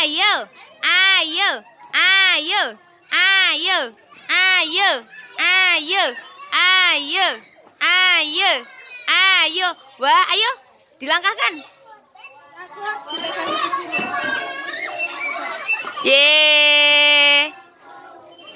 ayo, ayo, ayo, ayo, ayo, ayo, ayo, ayo, ayo, wah ayo, dilangkahkan. Yeah.